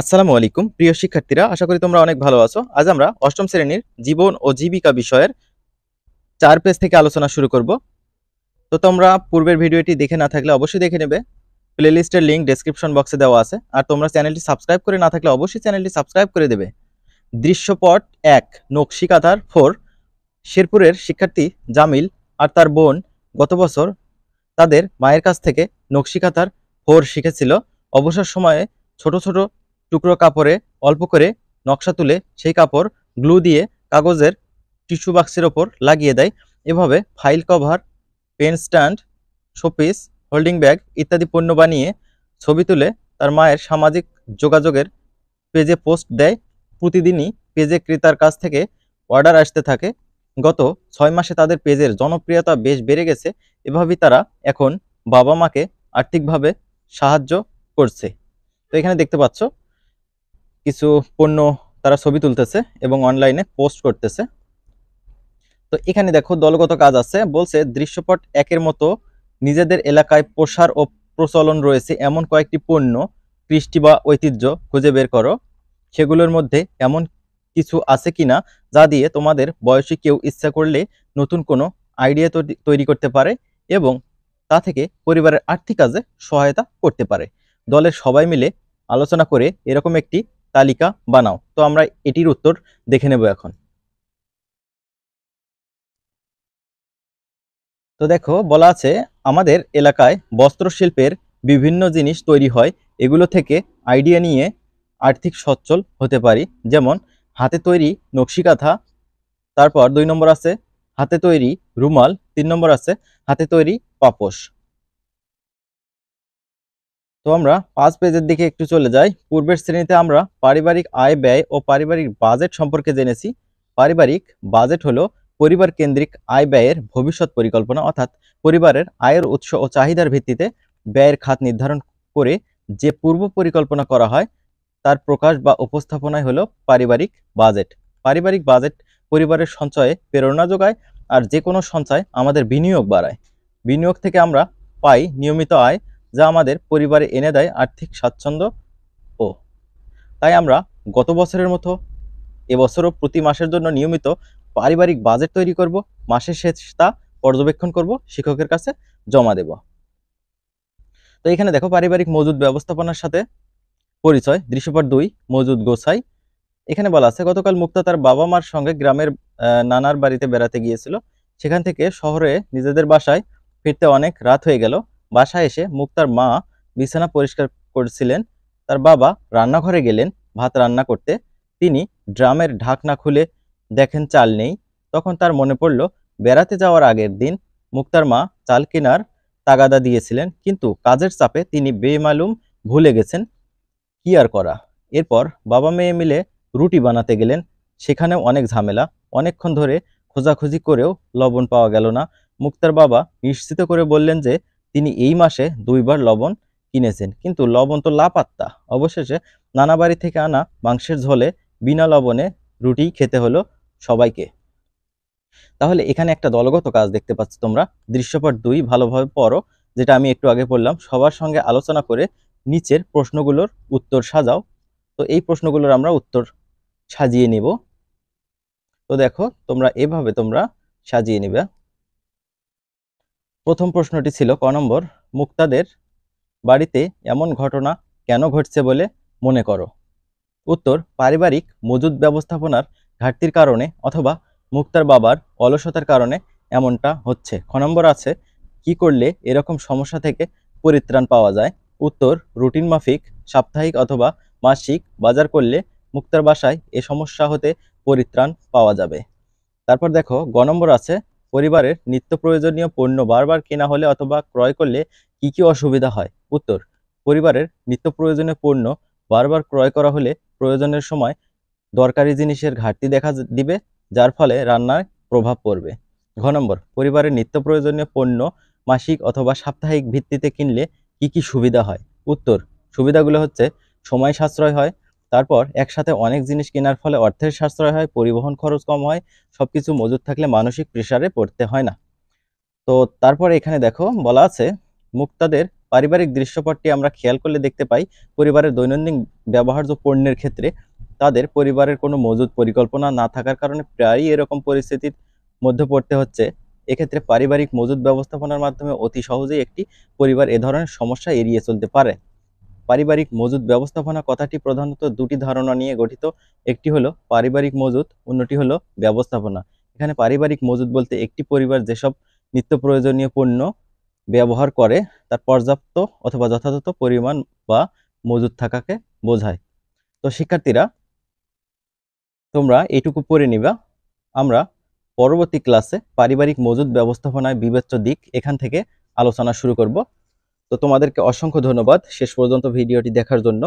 আসসালামু আলাইকুম প্রিয় শিক্ষার্থীরা আশা করি তোমরা অনেক ভালো আছো আজ আমরা অষ্টম শ্রেণীর জীবন ও জীবিকা বিষয়ের চার পেজ থেকে আলোচনা শুরু করব তো তোমরা পূর্বের ভিডিওটি দেখে না থাকলে অবশ্যই দেখে নেবে প্লেলিস্টের লিঙ্ক ডেসক্রিপশন বক্সে দেওয়া আছে আর তোমরা চ্যানেলটি সাবস্ক্রাইব করে না থাকলে অবশ্যই চ্যানেলটি সাবস্ক্রাইব করে দেবে দৃশ্যপট এক নকশিকাতার ফোর শেরপুরের শিক্ষার্থী জামিল আর তার বোন গত বছর তাদের মায়ের কাছ থেকে নকশিকাতার ফোর শিখেছিল অবসর সময়ে ছোট ছোট টুকরো কাপড়ে অল্প করে নকশা তুলে সেই কাপড় গ্লু দিয়ে কাগজের টিস্যু বাক্সের ওপর লাগিয়ে দেয় এভাবে file cover pen stand showpiece holding bag ইত্যাদি পণ্য বানিয়ে ছবি তুলে তার মায়ের সামাজিক যোগাযোগের পেজে পোস্ট দেয় প্রতিদিনই পেজে ক্রেতার কাছ থেকে অর্ডার আসতে থাকে গত ছয় মাসে তাদের পেজের জনপ্রিয়তা বেশ বেড়ে গেছে এভাবেই তারা এখন বাবা মাকে আর্থিকভাবে সাহায্য করছে তো এখানে দেখতে পাচ্ছ কিছু পণ্য তারা ছবি তুলতেছে এবং অনলাইনে পোস্ট করতেছে তো এখানে দেখো দলগত কাজ আছে বলছে দৃশ্যপট একের মতো নিজেদের এলাকায় প্রসার ও প্রচলন রয়েছে এমন কয়েকটি পণ্য কৃষ্টি বা ঐতিহ্য খুঁজে বের করো সেগুলোর মধ্যে এমন কিছু আছে কিনা যা দিয়ে তোমাদের বয়সী কেউ ইচ্ছা করলে নতুন কোনো আইডিয়া তৈরি করতে পারে এবং তা থেকে পরিবারের আর্থিক কাজে সহায়তা করতে পারে দলের সবাই মিলে আলোচনা করে এরকম একটি তালিকা বানাও তো আমরা এটির উত্তর দেখে নেব এখন তো দেখো বলা আছে আমাদের এলাকায় বস্ত্রশিল্পের বিভিন্ন জিনিস তৈরি হয় এগুলো থেকে আইডিয়া নিয়ে আর্থিক সচ্ছল হতে পারি যেমন হাতে তৈরি নকশিকাঁথা তারপর দুই নম্বর আছে হাতে তৈরি রুমাল তিন নম্বর আছে হাতে তৈরি পাপোশ তো আমরা পাঁচ পেজের দিকে একটু চলে যাই পূর্বের শ্রেণীতে আমরা পারিবারিক আয় ব্যয় ও পারিবারিক বাজেট সম্পর্কে জেনেছি পারিবারিক বাজেট হলো পরিবার কেন্দ্রিক আয় ব্যয়ের ভবিষ্যৎ পরিকল্পনা অর্থাৎ পরিবারের আয়ের উৎস ও চাহিদার ভিত্তিতে ব্যয়ের খাত নির্ধারণ করে যে পূর্ব পরিকল্পনা করা হয় তার প্রকাশ বা উপস্থাপনায় হলো পারিবারিক বাজেট পারিবারিক বাজেট পরিবারের সঞ্চয়ে প্রেরণা যোগায় আর যে কোনো সঞ্চয় আমাদের বিনিয়োগ বাড়ায় বিনিয়োগ থেকে আমরা পাই নিয়মিত আয় যা আমাদের পরিবারে এনে দেয় আর্থিক স্বাচ্ছন্দ্য ও তাই আমরা গত বছরের মতো এবছরও প্রতি মাসের জন্য নিয়মিত পারিবারিক বাজেট তৈরি করব মাসের শেষ তা পর্যবেক্ষণ করব শিক্ষকের কাছে জমা দেব তো এখানে দেখো পারিবারিক মজুদ ব্যবস্থাপনার সাথে পরিচয় দৃশ্যপট দুই মজুদ গোছাই এখানে বলা আছে গতকাল মুক্তা তার বাবা মার সঙ্গে গ্রামের নানার বাড়িতে বেড়াতে গিয়েছিল সেখান থেকে শহরে নিজেদের বাসায় ফিরতে অনেক রাত হয়ে গেল বাসায় এসে মুক্তার মা বিছানা পরিষ্কার করছিলেন তার বাবা রান্নাঘরে গেলেন ভাত রান্না করতে তিনি ড্রামের ঢাকনা খুলে দেখেন চাল নেই তখন তার মনে পড়ল বেড়াতে যাওয়ার আগের দিন মুক্তার মা চাল কেনার তাগাদা দিয়েছিলেন কিন্তু কাজের চাপে তিনি বেমালুম ভুলে গেছেন কি আর করা এরপর বাবা মেয়ে মিলে রুটি বানাতে গেলেন সেখানেও অনেক ঝামেলা অনেকক্ষণ ধরে খোঁজাখুঁজি করেও লবণ পাওয়া গেল না মুক্তার বাবা নিশ্চিত করে বললেন যে তিনি এই মাসে দুইবার লবণ কিনেছেন কিন্তু লবণ তো লাপাত্তা অবশেষে নানা বাড়ি থেকে আনা মাংসের ঝোলে বিনা লবণে রুটি খেতে হলো সবাইকে তাহলে এখানে একটা দলগত কাজ দেখতে পাচ্ছ তোমরা দৃশ্যপট দুই ভালোভাবে পড়ো যেটা আমি একটু আগে পড়লাম সবার সঙ্গে আলোচনা করে নিচের প্রশ্নগুলোর উত্তর সাজাও তো এই প্রশ্নগুলোর আমরা উত্তর সাজিয়ে নিব তো দেখো তোমরা এভাবে তোমরা সাজিয়ে নেবে প্রথম প্রশ্নটি ছিল ক নম্বর মুক্তাদের বাড়িতে এমন ঘটনা কেন ঘটছে বলে মনে করো উত্তর পারিবারিক মজুদ ব্যবস্থাপনার ঘাটতির কারণে অথবা মুক্তার বাবার অলসতার কারণে এমনটা হচ্ছে খ নম্বর আছে কি করলে এরকম সমস্যা থেকে পরিত্রাণ পাওয়া যায় উত্তর রুটিন মাফিক সাপ্তাহিক অথবা মাসিক বাজার করলে মুক্তার বাসায় এ সমস্যা হতে পরিত্রাণ পাওয়া যাবে তারপর দেখো গ নম্বর আছে পরিবারের নিত্য প্রয়োজনীয় পণ্য বারবার কেনা হলে অথবা ক্রয় করলে কি কি অসুবিধা হয় উত্তর পরিবারের নিত্য প্রয়োজনীয় পণ্য বারবার ক্রয় করা হলে প্রয়োজনের সময় দরকারি জিনিসের ঘাটতি দেখা দিবে যার ফলে রান্নায় প্রভাব পড়বে ঘ নম্বর পরিবারের নিত্য প্রয়োজনীয় পণ্য মাসিক অথবা সাপ্তাহিক ভিত্তিতে কিনলে কি কি সুবিধা হয় উত্তর সুবিধাগুলো হচ্ছে সময় সাশ্রয় হয় তারপর একসাথে অনেক জিনিস কেনার ফলে অর্থের সাশ্রয় হয় পরিবহন খরচ কম হয় সব কিছু মজুদ থাকলে মানসিক প্রেশারে পড়তে হয় না তো তারপর এখানে দেখো বলা আছে মুক্তাদের পারিবারিক দৃশ্যপটটি আমরা খেয়াল করলে দেখতে পাই পরিবারের দৈনন্দিন ব্যবহার্য পণ্যের ক্ষেত্রে তাদের পরিবারের কোনো মজুদ পরিকল্পনা না থাকার কারণে প্রায়ই এরকম পরিস্থিতির মধ্যে পড়তে হচ্ছে এক্ষেত্রে পারিবারিক মজুদ ব্যবস্থাপনার মাধ্যমে অতি সহজেই একটি পরিবার এ ধরনের সমস্যা এড়িয়ে চলতে পারে পারিবারিক মজুদ ব্যবস্থাপনা কথাটি প্রধানত দুটি ধারণা নিয়ে গঠিত একটি হলো পারিবারিক মজুদ অন্যটি হলো ব্যবস্থাপনা এখানে পারিবারিক মজুদ বলতে একটি পরিবার যেসব নিত্য প্রয়োজনীয় পণ্য ব্যবহার করে তার পর্যাপ্ত অথবা যথাযথ পরিমাণ বা মজুদ থাকাকে বোঝায় তো শিক্ষার্থীরা তোমরা এটুকু পড়ে নিবা আমরা পরবর্তী ক্লাসে পারিবারিক মজুদ ব্যবস্থাপনায় বিবেচ্য দিক এখান থেকে আলোচনা শুরু করব তো তোমাদেরকে অসংখ্য ধন্যবাদ শেষ পর্যন্ত ভিডিওটি দেখার জন্য